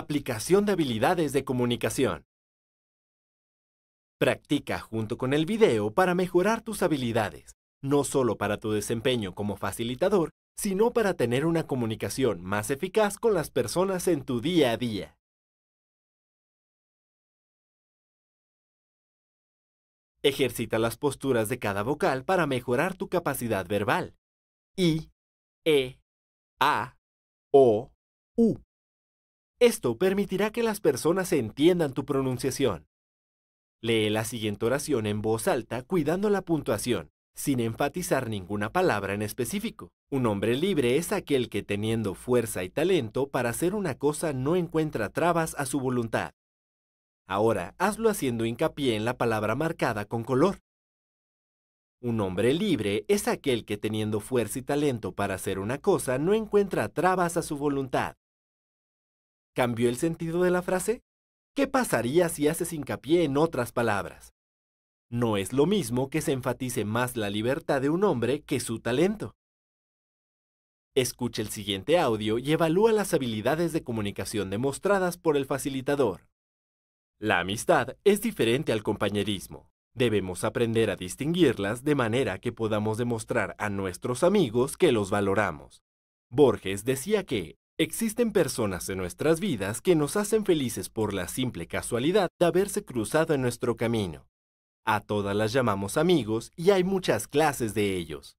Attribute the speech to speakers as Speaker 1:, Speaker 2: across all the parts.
Speaker 1: Aplicación de habilidades de comunicación. Practica junto con el video para mejorar tus habilidades, no solo para tu desempeño como facilitador, sino para tener una comunicación más eficaz con las personas en tu día a día. Ejercita las posturas de cada vocal para mejorar tu capacidad verbal. I, E, A, O, U. Esto permitirá que las personas entiendan tu pronunciación. Lee la siguiente oración en voz alta cuidando la puntuación, sin enfatizar ninguna palabra en específico. Un hombre libre es aquel que teniendo fuerza y talento para hacer una cosa no encuentra trabas a su voluntad. Ahora, hazlo haciendo hincapié en la palabra marcada con color. Un hombre libre es aquel que teniendo fuerza y talento para hacer una cosa no encuentra trabas a su voluntad cambió el sentido de la frase? ¿Qué pasaría si haces hincapié en otras palabras? No es lo mismo que se enfatice más la libertad de un hombre que su talento. Escucha el siguiente audio y evalúa las habilidades de comunicación demostradas por el facilitador. La amistad es diferente al compañerismo. Debemos aprender a distinguirlas de manera que podamos demostrar a nuestros amigos que los valoramos. Borges decía que Existen personas en nuestras vidas que nos hacen felices por la simple casualidad de haberse cruzado en nuestro camino. A todas las llamamos amigos y hay muchas clases de ellos.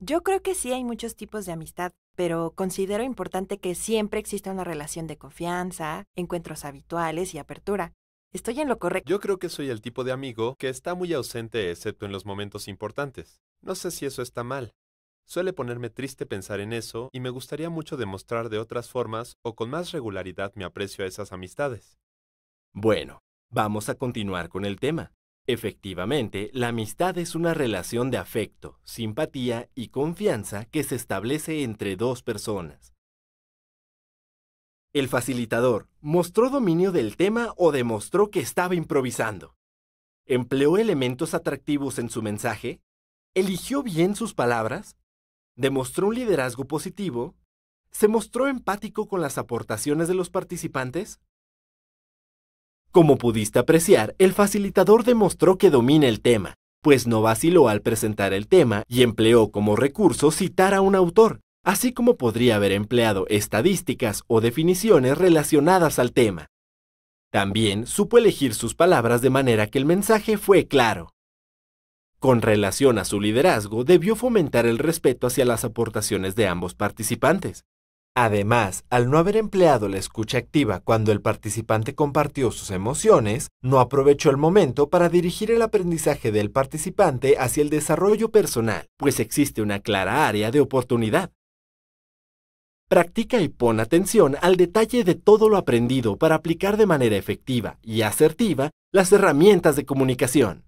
Speaker 1: Yo creo que sí hay muchos tipos de amistad, pero considero importante que siempre exista una relación de confianza, encuentros habituales y apertura. Estoy en lo correcto. Yo creo que soy el tipo de amigo que está muy ausente excepto en los momentos importantes. No sé si eso está mal, Suele ponerme triste pensar en eso y me gustaría mucho demostrar de otras formas o con más regularidad mi aprecio a esas amistades. Bueno, vamos a continuar con el tema. Efectivamente, la amistad es una relación de afecto, simpatía y confianza que se establece entre dos personas. El facilitador mostró dominio del tema o demostró que estaba improvisando. Empleó elementos atractivos en su mensaje. Eligió bien sus palabras demostró un liderazgo positivo, se mostró empático con las aportaciones de los participantes. Como pudiste apreciar, el facilitador demostró que domina el tema, pues no vaciló al presentar el tema y empleó como recurso citar a un autor, así como podría haber empleado estadísticas o definiciones relacionadas al tema. También supo elegir sus palabras de manera que el mensaje fue claro. Con relación a su liderazgo, debió fomentar el respeto hacia las aportaciones de ambos participantes. Además, al no haber empleado la escucha activa cuando el participante compartió sus emociones, no aprovechó el momento para dirigir el aprendizaje del participante hacia el desarrollo personal, pues existe una clara área de oportunidad. Practica y pon atención al detalle de todo lo aprendido para aplicar de manera efectiva y asertiva las herramientas de comunicación.